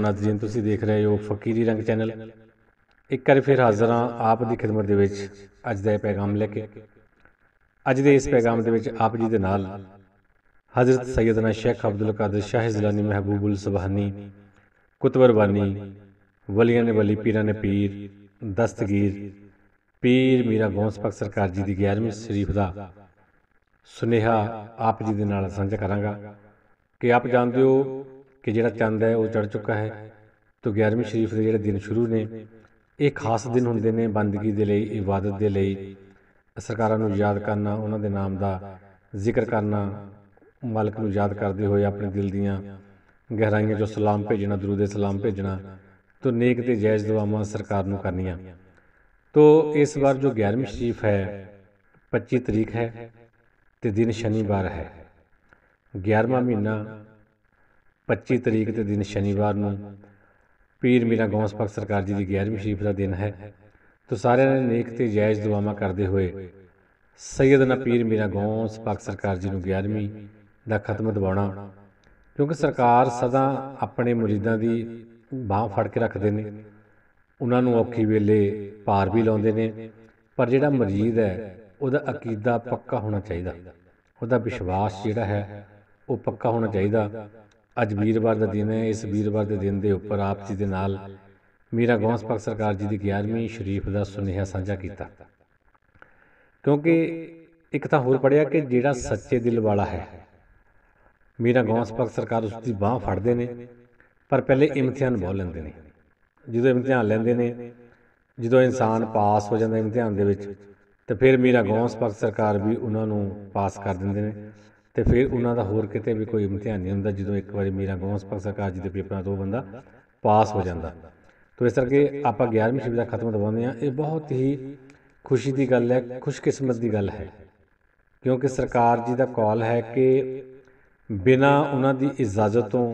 ਨਾਜ਼ਰੀਨ ਤੁਸੀਂ ਦੇਖ ਰਹੇ ਹੋ ਫਕੀਰੀ ਰੰਗ ਚੈਨਲ ਇੱਕ ਵਾਰ ਫਿਰ ਹਾਜ਼ਰ ਹਾਂ ਆਪ ਦੀ ਖਿਦਮਤ ਦੇ ਵਿੱਚ ਅੱਜ ਦਾ ਇਹ ਪੈਗਾਮ ਲੈ ਕੇ ਅੱਜ ਦੇ ਇਸ ਪੈਗਾਮ ਦੇ ਵਿੱਚ ਆਪ ਜੀ ਦੇ ਨਾਲ حضرت سیدنا شیخ عبدل قادر شاہ زلانی ਮਹਿਬੂਬੁਲ السبحانی ਕੁਤਵਰ ਬਾਨੀ ਵਲੀਆਂ ਨੇ ਵਲੀ ਪੀਰਾਂ ਨੇ ਪੀਰ ਦਸਤਗੀਰ ਪੀਰ ਮੀਰਾ ਗੌਂਸ ਪਕ ਸਰਕਾਰ ਜੀ ਦੀ 11ਵੀਂ ਸ਼ਰੀਫ ਦਾ ਸੁਨੇਹਾ ਆਪ ਜੀ ਦੇ ਨਾਲ ਸਾਂਝਾ ਕਰਾਂਗਾ ਕਿ ਆਪ ਜਾਣਦੇ ਹੋ ਕਿ ਜਿਹੜਾ ਚੰਦ ਹੈ ਉਹ ਚੜ ਚੁੱਕਾ ਹੈ ਤੋਂ 11ਵੇਂ ਸ਼ਰੀਫ ਦੇ ਜਿਹੜੇ ਦਿਨ ਸ਼ੁਰੂ ਨੇ ਇਹ ਖਾਸ ਦਿਨ ਹੁੰਦੇ ਨੇ ਬੰਦਗੀ ਦੇ ਲਈ ਇਬਾਦਤ ਦੇ ਲਈ ਸਰਕਾਰਾਂ ਨੂੰ ਯਾਦ ਕਰਨਾ ਉਹਨਾਂ ਦੇ ਨਾਮ ਦਾ ਜ਼ਿਕਰ ਕਰਨਾ ਮਾਲਕ ਨੂੰ ਯਾਦ ਕਰਦੇ ਹੋਏ ਆਪਣੇ ਦਿਲ ਦੀਆਂ ਗਹਿਰਾਈਆਂ ਜੋ ਸਲਾਮ ਭੇਜਣਾ ਦਰੂਦ ਸਲਾਮ ਭੇਜਣਾ ਤੋਂ ਨੇਕ ਤੇ ਜਾਇਜ਼ ਦੁਆਵਾਂ ਸਰਕਾਰ ਨੂੰ ਕਰਨੀਆਂ ਤੋਂ ਇਸ ਵਾਰ ਜੋ 11ਵੀਂ ਸ਼ਰੀਫ ਹੈ 25 ਤਰੀਕ ਹੈ ਤੇ ਦਿਨ ਸ਼ਨੀਵਾਰ ਹੈ 11ਵਾਂ ਮਹੀਨਾ 25 ਤਰੀਕ ਦੇ ਦਿਨ ਸ਼ਨੀਵਾਰ ਨੂੰ ਪੀਰ ਮੀਰਾ ਗੌਸ ਪਾਕ ਸਰਕਾਰ ਜੀ ਦੀ 11ਵੀਂ ਸ਼ਰੀਫ ਦਾ ਦਿਨ ਹੈ ਤੋ ਸਾਰਿਆਂ ਨੇ ਨੇਕ ਤੇ ਜਾਇਜ਼ ਦੁਆਵਾਂ ਕਰਦੇ ਹੋਏ ਸੈਯਦਨਾ ਪੀਰ ਮੀਰਾ ਗੌਸ ਪਾਕ ਸਰਕਾਰ ਜੀ ਨੂੰ 11ਵੀਂ ਦਾ ਖਤਮ ਦਵਾਉਣਾ ਕਿਉਂਕਿ ਸਰਕਾਰ ਸਦਾ ਆਪਣੇ ਮੁਰੀਦਾਂ ਦੀ ਬਾਹ ਫੜ ਕੇ ਰੱਖਦੇ ਨੇ ਉਹਨਾਂ ਨੂੰ ਔਖੀ ਵੇਲੇ ਪਾਰ ਵੀ ਲਾਉਂਦੇ ਨੇ ਪਰ ਜਿਹੜਾ ਮਰੀਦ ਹੈ ਉਹਦਾ ਅਕੀਦਾ ਪੱਕਾ ਹੋਣਾ ਚਾਹੀਦਾ ਉਹਦਾ ਵਿਸ਼ਵਾਸ ਜਿਹੜਾ ਹੈ ਉਹ ਪੱਕਾ ਹੋਣਾ ਚਾਹੀਦਾ ਅੱਜ ਵੀਰਵਾਰ ਦਾ ਦਿਨ ਹੈ ਇਸ ਵੀਰਵਾਰ ਦੇ ਦਿਨ ਦੇ ਉੱਪਰ ਆਪ ਜੀ ਦੇ ਨਾਲ ਮੇਰਾ ਗੌਂਸ ਪਾਕ ਸਰਕਾਰ ਜੀ ਦੀ 11ਵੀਂ ਸ਼ਰੀਫ ਦਾ ਸੁਨੇਹਾ ਸਾਂਝਾ ਕੀਤਾ ਕਿਉਂਕਿ ਇੱਕ ਤਾਂ ਹੋਰ ਪੜਿਆ ਕਿ ਜਿਹੜਾ ਸੱਚੇ ਦਿਲ ਵਾਲਾ ਹੈ ਮੇਰਾ ਗੌਂਸ ਪਾਕ ਸਰਕਾਰ ਉਸ ਦੀ ਬਾਹ ਫੜਦੇ ਨੇ ਪਰ ਪਹਿਲੇ ਇਮਤਿਹਾਨ ਬਹੁ ਲੈਂਦੇ ਨੇ ਜਦੋਂ ਇਮਤਿਹਾਨ ਲੈਂਦੇ ਨੇ ਜਦੋਂ ਇਨਸਾਨ ਪਾਸ ਹੋ ਜਾਂਦਾ ਇਮਤਿਹਾਨ ਦੇ ਵਿੱਚ ਤੇ ਫਿਰ ਮੇਰਾ ਗੌਂਸ ਪਾਕ ਸਰਕਾਰ ਵੀ ਉਹਨਾਂ ਨੂੰ ਪਾਸ ਕਰ ਦਿੰਦੇ ਨੇ ਤੇ ਫਿਰ ਉਹਨਾਂ ਦਾ ਹੋਰ ਕਿਤੇ ਵੀ ਕੋਈ ਇਮਤਿਹਾਨ ਨਹੀਂ ਹੁੰਦਾ ਜਦੋਂ ਇੱਕ ਵਾਰੀ ਮੀਰਾ ਗੋਮਸ ਪਾਕ ਸਰਕਾਰ ਜੀ ਦੇ ਪੇਪਰਾਂ ਤੋਂ ਬੰਦਾ ਪਾਸ ਹੋ ਜਾਂਦਾ ਤੋ ਇਸ ਕਰਕੇ ਆਪਾਂ 11ਵੀਂ ਸ਼ਿਵਦਾ ਖਤਮ ਦਵਾਉਂਦੇ ਆ ਇਹ ਬਹੁਤ ਹੀ ਖੁਸ਼ੀ ਦੀ ਗੱਲ ਹੈ ਖੁਸ਼ਕਿਸਮਤ ਦੀ ਗੱਲ ਹੈ ਕਿਉਂਕਿ ਸਰਕਾਰ ਜੀ ਦਾ ਕਾਲ ਹੈ ਕਿ ਬਿਨਾ ਉਹਨਾਂ ਦੀ ਇਜਾਜ਼ਤ ਤੋਂ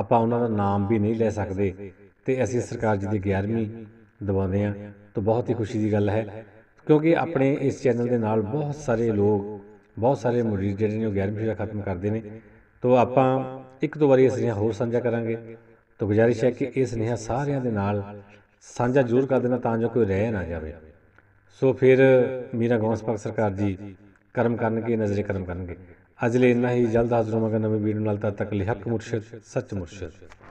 ਆਪਾਂ ਉਹਨਾਂ ਦਾ ਨਾਮ ਵੀ ਨਹੀਂ ਲੈ ਸਕਦੇ ਤੇ ਅਸੀਂ ਸਰਕਾਰ ਜੀ ਦੀ 11ਵੀਂ ਦਵਾਉਂਦੇ ਆ ਤਾਂ ਬਹੁਤ ਹੀ ਖੁਸ਼ੀ ਦੀ ਗੱਲ ਹੈ ਕਿਉਂਕਿ ਆਪਣੇ ਇਸ ਚੈਨਲ ਦੇ ਨਾਲ ਬਹੁਤ ਸਾਰੇ ਲੋਕ ਬਹੁਤ ਸਾਰੇ ਮੁਰੀਦ ਜਿਹੜੇ ਨੇ ਉਹ 11ਵੀਂ ਸ਼ੀਰਾ ਖਤਮ ਕਰਦੇ ਨੇ ਤੋਂ ਆਪਾਂ ਇੱਕ ਦੋ ਵਾਰੀ ਅਸੀਂ ਹੋਰ ਸਾਂਝਾ ਕਰਾਂਗੇ ਤੋਂ ਗੁਜਾਰਿਸ਼ ਹੈ ਕਿ ਇਹ ਸਨੇਹਾ ਸਾਰਿਆਂ ਦੇ ਨਾਲ ਸਾਂਝਾ ਜ਼ਰੂਰ ਕਰ ਦੇਣਾ ਤਾਂ ਜੋ ਕੋਈ ਰਹਿ ਨਾ ਜਾਵੇ ਸੋ ਫਿਰ ਮੀਰਾ ਗੌਂਸ ਸਰਕਾਰ ਜੀ ਕਰਮ ਕਰਨਗੇ ਨਜ਼ਰੇ ਕਰਮ ਕਰਨਗੇ ਅਜਲੇ ਇੰਨਾ ਹੀ ਜਲਦ ਹਾਜ਼ਰ ਹੋਵਾਂਗਾ ਨਵੇਂ ਵੀਡੀਓ ਨਾਲ ਤਦ ਤੱਕ ਲਈ ਹੱਕ ਮੁਰਸ਼ਿਦ ਸੱਚ ਮੁਰਸ਼ਿਦ